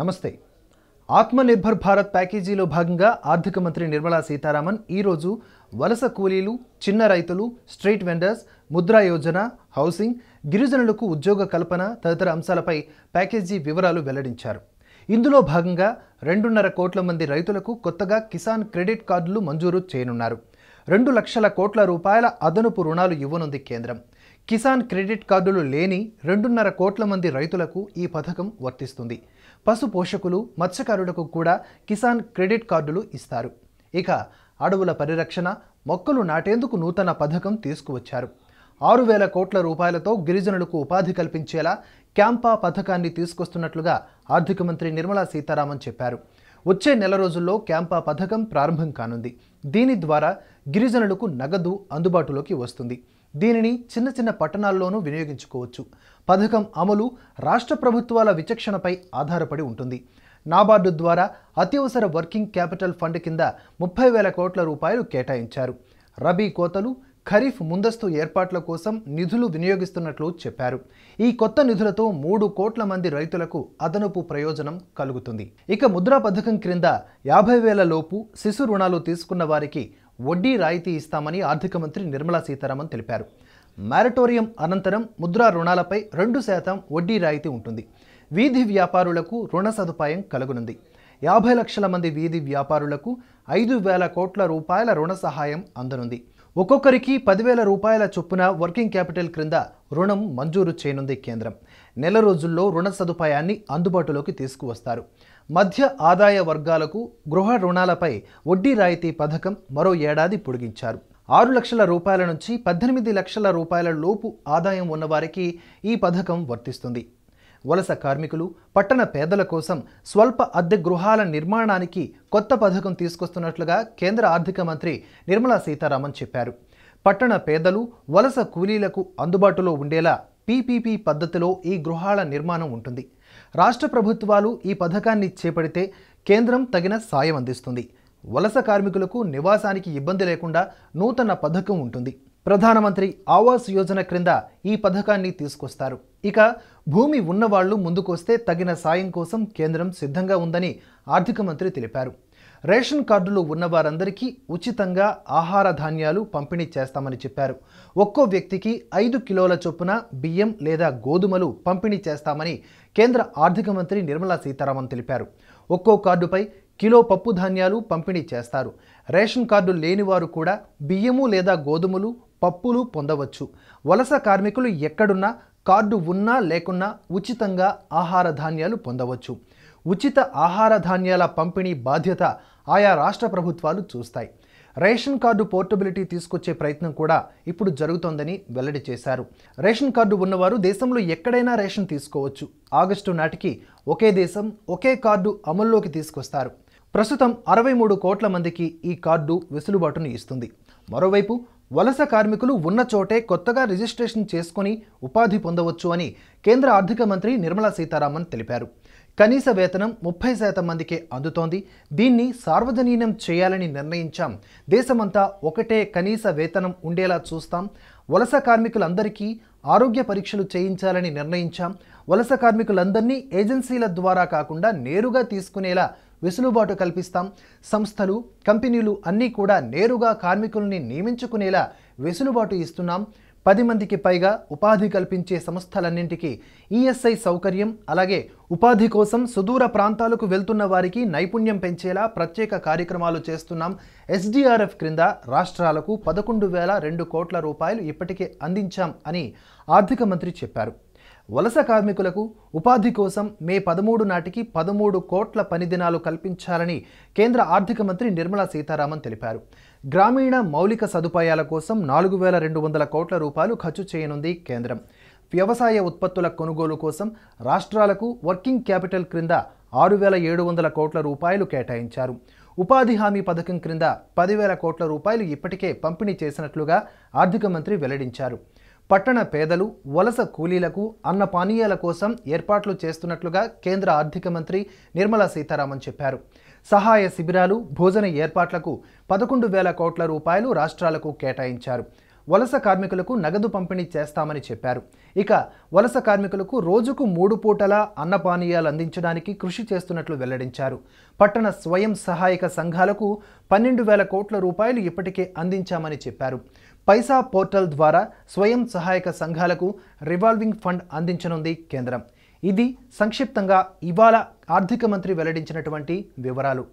నమస్తే ఆత్మనిర్భర్ భారత్ ప్యాకేజీలో భాగంగా ఆర్థిక మంత్రి నిర్మలా సీతారామన్ ఈరోజు వలస కూలీలు చిన్న రైతులు street vendors Mudra Yojana housing గిరిజనులకు ఉద్యోగ కల్పన తదితర అంశాలపై ప్యాకేజీ వివరాలు వెల్లడించారు ఇందులో భాగంగా రెండున్నర కోట్ల మంది రైతులకు కొత్తగా కిసాన్ క్రెడిట్ కార్డులు మంజూరు చేయనున్నారు రెండు లక్షల కోట్ల రూపాయల అదనపు రుణాలు ఇవ్వనుంది కేంద్రం కిసాన్ క్రెడిట్ కార్డులు లేని రెండున్నర కోట్ల మంది రైతులకు ఈ పథకం వర్తిస్తుంది పశు పోషకులు మత్స్యకారులకు కూడా కిసాన్ క్రెడిట్ కార్డులు ఇస్తారు ఇక అడవుల పరిరక్షణ మొక్కలు నాటేందుకు నూతన పథకం తీసుకువచ్చారు ఆరు వేల కోట్ల రూపాయలతో గిరిజనులకు ఉపాధి కల్పించేలా క్యాంపా పథకాన్ని తీసుకొస్తున్నట్లుగా ఆర్థిక మంత్రి నిర్మలా సీతారామన్ చెప్పారు వచ్చే నెల రోజుల్లో క్యాంపా పథకం ప్రారంభం కానుంది దీని ద్వారా గిరిజనులకు నగదు అందుబాటులోకి వస్తుంది దీనిని చిన్న చిన్న పట్టణాల్లోనూ వినియోగించుకోవచ్చు పథకం అమలు రాష్ట్ర ప్రభుత్వాల విచక్షణపై ఆధారపడి ఉంటుంది నాబార్డు ద్వారా అత్యవసర వర్కింగ్ క్యాపిటల్ ఫండ్ కింద ముప్పై వేల కోట్ల రూపాయలు కేటాయించారు రబీ కోతలు ఖరీఫ్ ముందస్తు ఏర్పాట్ల కోసం నిధులు వినియోగిస్తున్నట్లు చెప్పారు ఈ కొత్త నిధులతో మూడు కోట్ల మంది రైతులకు అదనపు ప్రయోజనం కలుగుతుంది ఇక ముద్రా పథకం క్రింద యాభై వేల లోపు శిశు రుణాలు తీసుకున్న వారికి వడ్డీ రాయితీ ఇస్తామని ఆర్థిక మంత్రి నిర్మలా సీతారామన్ తెలిపారు మారటోరియం అనంతరం ముద్రా రుణాలపై రెండు శాతం వడ్డీ రాయితీ ఉంటుంది వీధి వ్యాపారులకు రుణ సదుపాయం కలుగునుంది యాభై లక్షల మంది వీధి వ్యాపారులకు ఐదు వేల కోట్ల రూపాయల రుణ సహాయం అందనుంది ఒక్కొక్కరికి పదివేల రూపాయల చొప్పున వర్కింగ్ క్యాపిటల్ క్రింద రుణం మంజూరు చేయనుంది కేంద్రం నెల రోజుల్లో రుణ సదుపాయాన్ని అందుబాటులోకి తీసుకువస్తారు మధ్య ఆదాయ వర్గాలకు గృహ రుణాలపై వడ్డీ రాయితీ పథకం మరో ఏడాది పొడిగించారు ఆరు లక్షల రూపాయల నుంచి పద్దెనిమిది లక్షల రూపాయల లోపు ఆదాయం ఉన్నవారికి ఈ పథకం వర్తిస్తుంది వలస కార్మికులు పట్టణ పేదల కోసం స్వల్ప అద్దె గృహాల నిర్మాణానికి కొత్త పథకం తీసుకొస్తున్నట్లుగా కేంద్ర ఆర్థిక మంత్రి నిర్మలా సీతారామన్ చెప్పారు పట్టణ పేదలు వలస కూలీలకు అందుబాటులో ఉండేలా పీపీపీ పద్ధతిలో ఈ గృహాల నిర్మాణం ఉంటుంది రాష్ట్ర ప్రభుత్వాలు ఈ పథకాన్ని చేపడితే కేంద్రం తగిన సాయం అందిస్తుంది వలస కార్మికులకు నివాసానికి ఇబ్బంది లేకుండా నూతన పథకం ఉంటుంది ప్రధానమంత్రి ఆవాస్ యోజన క్రింద ఈ పథకాన్ని తీసుకొస్తారు ఇక భూమి ఉన్నవాళ్లు ముందుకొస్తే తగిన సాయం కోసం కేంద్రం సిద్ధంగా ఉందని ఆర్థిక మంత్రి తెలిపారు రేషన్ కార్డులు ఉన్నవారందరికీ ఉచితంగా ఆహార ధాన్యాలు పంపిణీ చేస్తామని చెప్పారు ఒక్కో వ్యక్తికి ఐదు కిలోల చొప్పున బియ్యం లేదా గోధుమలు పంపిణీ చేస్తామని కేంద్ర ఆర్థిక మంత్రి నిర్మలా సీతారామన్ తెలిపారు ఒక్కో కార్డుపై కిలో పప్పు ధాన్యాలు పంపిణీ చేస్తారు రేషన్ కార్డు లేనివారు కూడా బియ్యము లేదా గోధుమలు పప్పులు పొందవచ్చు వలస కార్మికులు ఎక్కడున్నా కార్డు ఉన్నా లేకున్నా ఉచితంగా ఆహార ధాన్యాలు పొందవచ్చు ఉచిత ఆహార ధాన్యాల పంపిణీ బాధ్యత ఆయా రాష్ట్ర ప్రభుత్వాలు చూస్తాయి రేషన్ కార్డు పోర్టబిలిటీ తీసుకొచ్చే ప్రయత్నం కూడా ఇప్పుడు జరుగుతోందని వెల్లడి చేశారు రేషన్ కార్డు ఉన్నవారు దేశంలో ఎక్కడైనా రేషన్ తీసుకోవచ్చు ఆగస్టు నాటికి ఒకే దేశం ఒకే కార్డు అమల్లోకి తీసుకొస్తారు ప్రస్తుతం అరవై మూడు కోట్ల మందికి ఈ కార్డు వెసులుబాటును ఇస్తుంది మరోవైపు వలస కార్మికులు ఉన్న చోటే కొత్తగా రిజిస్ట్రేషన్ చేసుకుని ఉపాధి పొందవచ్చు అని కేంద్ర ఆర్థిక మంత్రి నిర్మలా సీతారామన్ తెలిపారు కనీస వేతనం ముప్పై శాతం మందికే అందుతోంది దీన్ని సార్వజనీనం చేయాలని నిర్ణయించాం దేశమంతా ఒకటే కనీస వేతనం ఉండేలా చూస్తాం వలస కార్మికులందరికీ ఆరోగ్య పరీక్షలు చేయించాలని నిర్ణయించాం వలస కార్మికులందరినీ ఏజెన్సీల ద్వారా కాకుండా నేరుగా తీసుకునేలా వెసులుబాటు కల్పిస్తాం సంస్థలు కంపెనీలు అన్నీ కూడా నేరుగా కార్మికుల్ని నియమించుకునేలా వెసులుబాటు ఇస్తున్నాం పది మందికి పైగా ఉపాధి కల్పించే సంస్థలన్నింటికీ ఈఎస్ఐ సౌకర్యం అలాగే ఉపాధి కోసం సుదూర ప్రాంతాలకు వెళ్తున్న వారికి నైపుణ్యం పెంచేలా ప్రత్యేక కార్యక్రమాలు చేస్తున్నాం ఎస్డిఆర్ఎఫ్ క్రింద రాష్ట్రాలకు పదకొండు వేల రెండు కోట్ల రూపాయలు ఇప్పటికే అందించాం అని ఆర్థిక మంత్రి చెప్పారు వలస కార్మికులకు ఉపాధి కోసం మే పదమూడు నాటికి పదమూడు కోట్ల పని దినాలు కల్పించాలని కేంద్ర ఆర్థిక మంత్రి నిర్మలా సీతారామన్ తెలిపారు గ్రామీణ మౌలిక సదుపాయాల కోసం నాలుగు వేల రెండు వందల కోట్ల రూపాయలు ఖర్చు చేయనుంది కేంద్రం వ్యవసాయ ఉత్పత్తుల కొనుగోలు కోసం రాష్ట్రాలకు వర్కింగ్ క్యాపిటల్ క్రింద ఆరు వేల ఏడు వందల కోట్ల రూపాయలు కేటాయించారు ఉపాధి హామీ పథకం క్రింద పదివేల కోట్ల రూపాయలు ఇప్పటికే పంపిణీ చేసినట్లుగా ఆర్థిక మంత్రి వెల్లడించారు పట్టణ పేదలు వలస కూలీలకు అన్న పానీయాల కోసం ఏర్పాట్లు చేస్తున్నట్లుగా కేంద్ర ఆర్థిక మంత్రి నిర్మలా సీతారామన్ చెప్పారు సహాయ శిబిరాలు భోజన ఏర్పాట్లకు పదకొండు వేల కోట్ల రూపాయలు రాష్ట్రాలకు కేటాయించారు వలస కార్మికులకు నగదు పంపిణీ చేస్తామని చెప్పారు ఇక వలస కార్మికులకు రోజుకు మూడు పూటల అన్నపానీయాలు అందించడానికి కృషి చేస్తున్నట్లు వెల్లడించారు పట్టణ స్వయం సహాయక సంఘాలకు పన్నెండు వేల కోట్ల రూపాయలు ఇప్పటికే అందించామని చెప్పారు పైసా పోర్టల్ ద్వారా స్వయం సహాయక సంఘాలకు రివాల్వింగ్ ఫండ్ అందించనుంది కేంద్రం ఇది సంక్షిప్తంగా ఇవాళ ఆర్థిక మంత్రి వెల్లడించినటువంటి వివరాలు